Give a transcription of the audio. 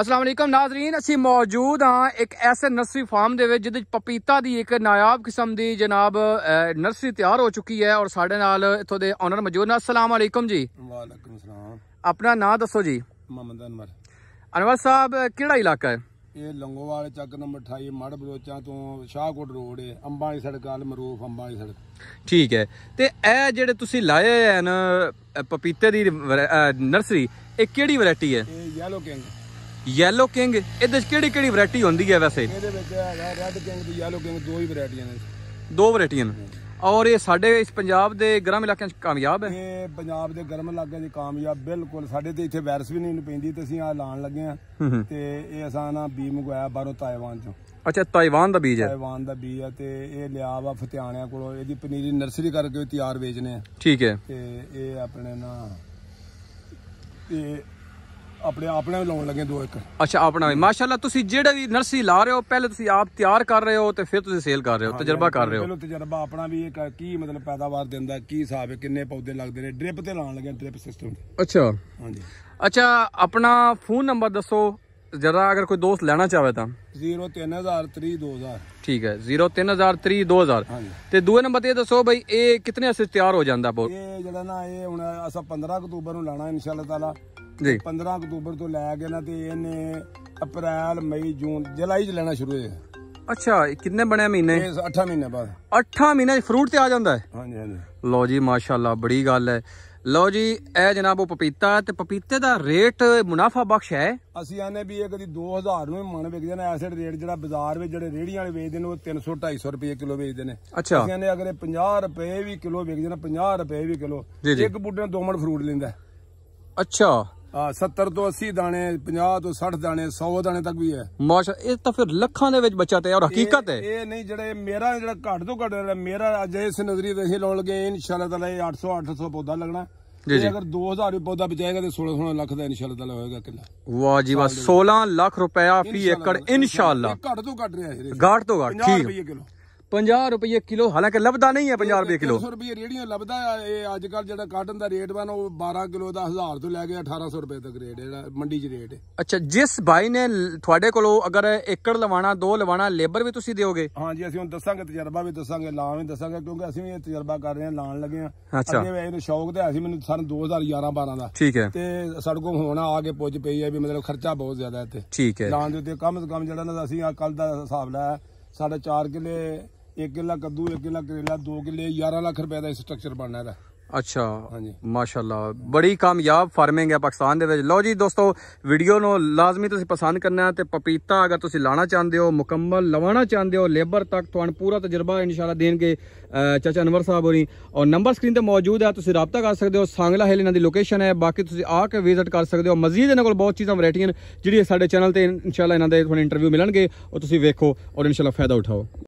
ਅਸਲਾਮ ਅਲੈਕਮ ਨਾਜ਼ਰੀਨ ਅਸੀਂ ਮੌਜੂਦ ਹਾਂ ਇੱਕ ਐਸੇ ਨਰਸਰੀ ਫਾਰਮ ਦੇ ਵਿੱਚ ਜਿੱਦੇ ਪਪੀਤਾ ਦੀ ਇੱਕ ਨਾਇਆਬ ਕਿਸਮ ਦੀ ਜਨਾਬ ਨਰਸਰੀ ਤਿਆਰ ਹੋ ਚੁੱਕੀ ਹੈ ਔਰ ਸਾਡੇ ਨਾਲ ਇੱਥੋਂ ਦੇ ਓਨਰ ਮੌਜੂਦ ਨੇ ਅਸਲਾਮ ਅਲੈਕਮ ਜੀ ਵਾਲੇਕਮ ਸਲਾਮ ਆਪਣਾ ਨਾਮ ਦੱਸੋ ਜੀ ਮੁਹੰਮਦ ਅਨਵਰ ਅਨਵਰ ਸਾਹਿਬ ਕਿਹੜਾ ਇਲਾਕਾ ਹੈ ਇਹ ਲੰਗੋਵਾਲ ਚੱਕ ਨੰਬਰ 28 ਮੜ ਬਲੋਚਾ ਤੋਂ ਸ਼ਾਹਕੋਟ ਰੋਡ ਹੈ ਅੰਬਾਂ ਸੜਕ ਆਲ ਮਰੂਫ ਅੰਬਾਂ ਸੜਕ ਠੀਕ ਹੈ ਤੇ ਇਹ ਜਿਹੜੇ ਤੁਸੀਂ ਲਾਏ ਹੈ ਨਾ ਪਪੀਤੇ ਦੀ ਨਰਸਰੀ ਇਹ ਕਿਹੜੀ ਵੈਰਾਈਟੀ ਹੈ ਇਹ ਯੈਲੋ ਕਿੰਗ ਯੈਲੋ ਕਿੰਗ ਇਹਦੇ ਚ ਕਿਹੜੀ ਕਿਹੜੀ ਵੈਰਾਈਟੀ ਹੁੰਦੀ ਹੈ ਵੈਸੇ ਇਹਦੇ ਵਿੱਚ ਹੈਗਾ ਰੈੱਡ ਕਿੰਗ ਤੇ ਯੈਲੋ ਕਿੰਗ ਦੋ ਹੀ ਵੈਰਾਈਟੀਆਂ ਨੇ ਦੋ ਵੈਰਾਈਟੀਆਂ ਨੇ ਔਰ ਇਹ ਸਾਡੇ ਇਸ ਪੰਜਾਬ ਦੇ ਗਰਮ ਇਲਾਕਿਆਂ 'ਚ ਕਾਮਯਾਬ ਹੈ ਇਹ ਪੰਜਾਬ ਦੇ ਗਰਮ ਇਲਾਕਿਆਂ ਦੀ ਕਾਮਯਾਬ ਬਿਲਕੁਲ ਸਾਡੇ ਤੇ ਇੱਥੇ ਵਾਇਰਸ ਵੀ ਨਹੀਂ ਪੈਂਦੀ ਤੇ ਅਸੀਂ ਆ ਲਾਣ ਲੱਗੇ ਆ ਤੇ ਇਹ ਅਸਾਂ ਨਾ ਬੀ ਮੰਗਵਾਇਆ ਬਾਹਰੋਂ ਤਾਈਵਾਨ 'ਚੋਂ ਅੱਛਾ ਤਾਈਵਾਨ ਦਾ ਬੀਜ ਹੈ ਤਾਈਵਾਨ ਦਾ ਬੀਜ ਹੈ ਤੇ ਇਹ ਲਿਆ ਵਾ ਫਤਿਆਣਿਆਂ ਕੋਲੋਂ ਇਹਦੀ ਪਨੀਰੀ ਨਰਸਰੀ ਕਰਕੇ ਤਿਆਰ ਵੇਚਨੇ ਆ ਠੀਕ ਹੈ ਤੇ ਇਹ ਆਪਣੇ ਨਾ ਇਹ ਆਪਣੇ ਆਪਣੇ ਲਾਉਣ ਲੱਗੇ ਦੋ ਇੱਕ ਅੱਛਾ ਆਪਣਾ ਵੀ ਮਾਸ਼ਾਅੱਲਾ ਤੁਸੀਂ ਜਿਹੜਾ ਵੀ ਨਰਸਰੀ ਲਾ ਰਹੇ ਹੋ ਪਹਿਲੇ ਤੁਸੀਂ ਆਪ ਤਿਆਰ ਕਰ ਰਹੇ ਹੋ ਤੇ ਫਿਰ ਤੁਸੀਂ ਸੇਲ ਕਰ ਰਹੇ ਹੋ ਤਜਰਬਾ ਕਰ ਰਹੇ ਹੋ ਪਹਿਲਾਂ ਤਜਰਬਾ ਆਪਣਾ ਵੀ ਇੱਕ ਕੀ ਮਤਲਬ ਪੈਦਾਵਾਰ ਦਿੰਦਾ ਕੀ ਹਿਸਾਬ ਹੈ ਕਿੰਨੇ ਪੌਦੇ ਲੱਗਦੇ ਨੇ ਡ੍ਰਿਪ ਤੇ ਲਾਉਣ ਲੱਗੇ ਡ੍ਰਿਪ ਸਿਸਟਮ ਅੱਛਾ ਹਾਂਜੀ ਅੱਛਾ ਆਪਣਾ ਫੋਨ ਨੰਬਰ ਦੱਸੋ ਜਰਾ ਅਗਰ ਕੋਈ ਦੋਸਤ ਲੈਣਾ ਚਾਹਵੇ ਤਾਂ 030302000 ਠੀਕ ਹੈ 030302000 ਤੇ ਦੂਏ ਨੰਬਰ ਤੇ ਦੱਸੋ ਬਈ ਇਹ ਕਿੰਨੇ ਅਸੇ ਤਿਆਰ ਹੋ ਜਾਂਦਾ ਬੋਲ ਇਹ ਜਿਹੜਾ ਨਾ ਇਹ ਹੁਣ ਅਸਾਂ 15 ਅਕਤੂਬਰ ਨੂੰ ਲਾਣਾ ਅੱਲਾਹ ਤਾਲਾ ਜੀ 15 ਅਕਤੂਬਰ ਤੋਂ ਲੈ ਕੇ ਨਾ ਤੇ ਇਹਨੇ ਅਪ੍ਰੈਲ ਮਈ ਜੂਨ ਜੁਲਾਈ ਚ ਲੈਣਾ ਸ਼ੁਰੂ ਹੋਇਆ ਅੱਛਾ ਇਹ ਕਿੰਨੇ ਬਣਿਆ ਮਹੀਨੇ 8 ਮਹੀਨੇ ਬਾਅਦ 8 ਮਹੀਨੇ ਫਰੂਟ ਤੇ ਆ ਜਾਂਦਾ ਹੈ ਹਾਂਜੀ ਹਾਂਜੀ ਲਓ ਜੀ ਮਾਸ਼ਾਅੱਲਾ ਬੜੀ ਗੱਲ ਹੈ ਲਓ ਜੀ ਇਹ ਜਨਾਬ ਉਹ ਪਪੀਤਾ ਤੇ ਪਪੀਤੇ ਦਾ ਰੇਟ ਮੁਨਾਫਾ ਬਖਸ਼ ਹੈ ਅਸੀਂ ਆਨੇ ਵੀ ਇਹ ਕਦੀ 2000 ਨੂੰ ਮਣ ਵਿਕ ਨੇ ਐਸੇ ਰੇਟ ਜਿਹੜਾ ਬਾਜ਼ਾਰ ਵਿੱਚ ਜਿਹੜੇ ਰੇੜੀਆਂ ਵਾਲੇ ਵੇਚਦੇ ਨੇ ਉਹ 300 250 ਰੁਪਏ ਕਿਲੋ ਵੇਚਦੇ ਨੇ ਅੱਛਾ ਅਸੀਂ ਆਨੇ ਅਗਰ 50 ਰੁਪਏ ਵੀ ਕਿਲੋ ਵਿਕ ਨੇ 50 ਰੁਪਏ ਵੀ ਕਿਲੋ ਇੱਕ ਬੁੱਢੇ ਦੋ ਮਣ ਫਰੂਟ ਲੈਂਦਾ ਅੱਛਾ 70 ਤੋਂ 80 ਦਾਣੇ 50 ਤੋਂ 60 ਦਾਣੇ 100 ਦਾਣੇ ਤੱਕ ਵੀ ਹੈ ਮਾਸ਼ਾ ਇਹ ਤਾਂ ਫਿਰ ਲੱਖਾਂ ਦੇ ਵਿੱਚ ਬਚਤ ਹੈ ਔਰ ਹਕੀਕਤ ਹੈ ਇਹ ਨਹੀਂ ਜਿਹੜੇ ਮੇਰਾ ਜਿਹੜਾ ਘੱਟ ਤੋਂ ਘੱਟ ਮੇਰਾ ਅੱਜ ਇਸ ਨਜ਼ਰੀਏ ਤੇ ਅਸੀਂ ਲਾਉਣ ਲੱਗੇ ਇਨਸ਼ਾਅੱਲਾ ਤਾਲਾ ਇਹ 800 800 ਪੌਦਾ ਲੱਗਣਾ ਜੇ ਅਗਰ 2000 ਰੁਪਏ ਪੌਦਾ ਬਚਾਏਗਾ ਤੇ 16 16 ਲੱਖ ਦਾ ਇਨਸ਼ਾਅੱਲਾ ਤਾਲਾ ਹੋਏਗਾ ਕਿੰਨਾ ਵਾਹ ਜੀ ਵਾਹ 16 ਲੱਖ ਰੁਪਇਆ ਫੀ ਏਕੜ ਇਨਸ਼ਾਅੱਲਾ ਘੱਟ ਤੋਂ ਘੱਟ ਰਿਹਾ ਹੈ ਘਾਟ ਤੋਂ ਘਾਟ ਠੀਕ 50 ਰੁਪਏ ਕਿਲੋ 50 ਰੁਪਏ ਕਿਲੋ ਹਾਲਾਂਕਿ ਲੱਭਦਾ ਨਹੀਂ ਹੈ 50 ਰੁਪਏ ਕਿਲੋ 100 ਰੁਪਏ ਰੇੜੀਆਂ ਲੱਭਦਾ ਇਹ ਅੱਜ ਕੱਲ ਜਿਹੜਾ ਕਾਟਨ ਦਾ ਰੇਟ ਵਾ ਉਹ 12 ਕਿਲੋ ਦਾ 1000 ਤੋਂ ਲੈ ਕੇ 1800 ਰੁਪਏ ਤੱਕ ਰੇਟ ਜਿਹੜਾ ਮੰਡੀ 'ਚ ਰੇਟ ਹੈ ਅੱਛਾ ਜਿਸ ਭਾਈ ਨੇ ਤੁਹਾਡੇ ਕੋਲੋਂ ਅਗਰ ਏਕੜ ਲਵਾਣਾ ਦੋ ਲਵਾਣਾ ਲੇਬਰ ਵੀ ਤੁਸੀਂ ਦਿਓਗੇ ਹਾਂਜੀ ਅਸੀਂ ਹੁਣ ਦੱਸਾਂਗੇ ਤਜਰਬਾ ਵੀ ਦੱਸਾਂਗੇ ਲਾਣ ਵੀ ਦੱਸਾਂਗੇ ਕਿਉਂਕਿ ਅਸੀਂ ਵੀ ਇਹ ਤਜਰਬਾ ਕਰ ਰਹੇ ਹਾਂ ਲਾਣ ਲੱਗੇ ਹਾਂ ਅੱਗੇ ਵੇ ਇਹਨੂੰ ਸ਼ੌਕ ਤੇ ਅਸੀਂ ਮੈਨੂੰ ਸਾਨੂੰ 2011 12 ਦਾ ਠੀਕ ਹੈ ਤੇ ਸਾਡੇ ਕੋਲ ਹੁਣ ਆ ਕੇ ਪੁੱਜ ਪਈ ਹੈ ਵੀ ਮਤਲਬ ਖਰਚਾ ਬਹੁਤ ਜ਼ਿਆਦਾ ਇੱਥੇ ਠੀਕ ਹੈ ਲਾਣ ਦੇ ਉੱਤੇ ਕਮ ਸੇ ਕਮ ਜਿਹੜਾ ਨਾ ਅਸੀਂ ਕੱਲ ਦਾ ਹਿਸਾਬ ਲਾਇਆ ਸਾਡੇ 4 ਕਿਲੇ 1 ਕਿੱਲਾ ਕੱਦੂ 1 ਕਿੱਲਾ ਕਰੇਲਾ 2 ਕਿੱਲੇ 11 ਲੱਖ ਰੁਪਏ ਦਾ ਇਹ ਸਟਰਕਚਰ ਬਣਨਾ ਇਹਦਾ ਅੱਛਾ ਹਾਂਜੀ ਮਾਸ਼ਾਅੱਲਾ ਬੜੀ ਕਾਮਯਾਬ ਫਾਰਮਿੰਗ ਹੈ ਪਾਕਿਸਤਾਨ ਦੇ ਵਿੱਚ ਲਓ ਜੀ ਦੋਸਤੋ ਵੀਡੀਓ ਨੂੰ ਲਾਜ਼ਮੀ ਤੁਸੀਂ ਪਸੰਦ ਕਰਨਾ ਤੇ ਪਪੀਤਾ ਅਗਰ ਤੁਸੀਂ ਲਾਣਾ ਚਾਹੁੰਦੇ ਹੋ ਮੁਕੰਮਲ ਲਵਾਣਾ ਚਾਹੁੰਦੇ ਹੋ ਲੇਬਰ ਤੱਕ ਤੁਹਾਨੂੰ ਪੂਰਾ ਤਜਰਬਾ ਇਨਸ਼ਾਅੱਲਾ ਦੇਣਗੇ ਚਾਚਾ ਅਨਵਰ ਸਾਹਿਬ ਹੋਰੀ ਔਰ ਨੰਬਰ ਸਕਰੀਨ ਤੇ ਮੌਜੂਦ ਹੈ ਤੁਸੀਂ ਰਾਬਤਾ ਕਰ ਸਕਦੇ ਹੋ ਸਾਂਗਲਾ ਹਿਲ ਇਹਨਾਂ ਦੀ ਲੋਕੇਸ਼ਨ ਹੈ ਬਾਕੀ ਤੁਸੀਂ ਆ ਕੇ ਵਿਜ਼ਿਟ ਕਰ ਸਕਦੇ ਹੋ ਮਜ਼ੀਦ ਇਹਨਾਂ ਕੋਲ ਬਹੁਤ ਚੀਜ਼ਾਂ ਵੈਰਾਈਟੀਆਂ ਜਿਹੜੀ ਸਾਡੇ ਚੈਨਲ ਤੇ ਇਨਸ਼ਾਅੱਲਾ ਇਹਨਾਂ ਦੇ ਤੁਹਾਨੂੰ ਇੰਟਰਵਿਊ ਮਿਲਣਗੇ ਔਰ ਤੁਸੀਂ ਵੇਖੋ ਔਰ ਇਨਸ਼ਾਅੱਲਾ ਫਾਇਦਾ ਉਠਾਓ